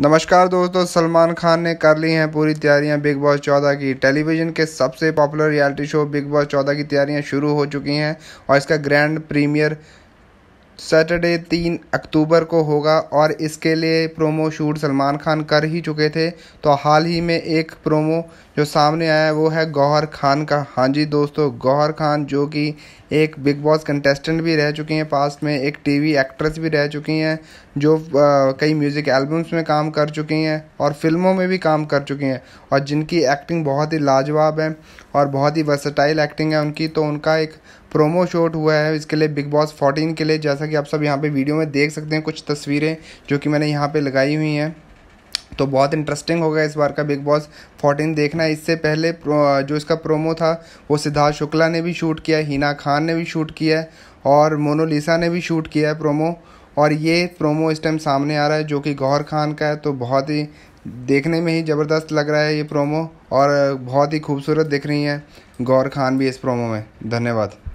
नमस्कार दोस्तों सलमान खान ने कर ली हैं पूरी तैयारियां बिग बॉस चौदह की टेलीविज़न के सबसे popular reality show Bigg Boss चौदह की तैयारियां शुरू हो चुकी हैं और इसका ग्रैंड प्रीमियर सैटरडे तीन अक्टूबर को होगा और इसके लिए प्रोमो शूट सलमान खान कर ही चुके थे तो हाल ही में एक प्रोमो जो सामने आया वो है गौहर खान का हाँ जी दोस्तों गौहर खान जो कि एक बिग बॉस कंटेस्टेंट भी रह चुकी हैं पास्ट में एक टीवी एक्ट्रेस भी रह चुकी हैं जो आ, कई म्यूज़िक एल्बम्स में काम कर चुकी हैं और फिल्मों में भी काम कर चुकी हैं और जिनकी एक्टिंग बहुत ही लाजवाब है और बहुत ही वर्सटाइल एक्टिंग है उनकी तो उनका एक प्रोमो शूट हुआ है इसके लिए बिग बॉस फोर्टीन के लिए जैसा कि आप सब यहाँ पर वीडियो में देख सकते हैं कुछ तस्वीरें जो कि मैंने यहाँ पर लगाई हुई हैं तो बहुत इंटरेस्टिंग होगा इस बार का बिग बॉस फोर्टीन देखना इससे पहले जो इसका प्रोमो था वो सिद्धार्थ शुक्ला ने भी शूट किया हिना खान ने भी शूट किया है और मोनोलिसा ने भी शूट किया है प्रोमो और ये प्रोमो इस टाइम सामने आ रहा है जो कि गौहर खान का है तो बहुत ही देखने में ही ज़बरदस्त लग रहा है ये प्रोमो और बहुत ही खूबसूरत दिख रही हैं गौर खान भी इस प्रोमो में धन्यवाद